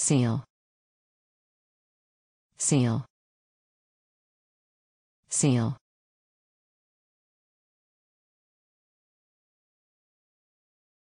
seal seal seal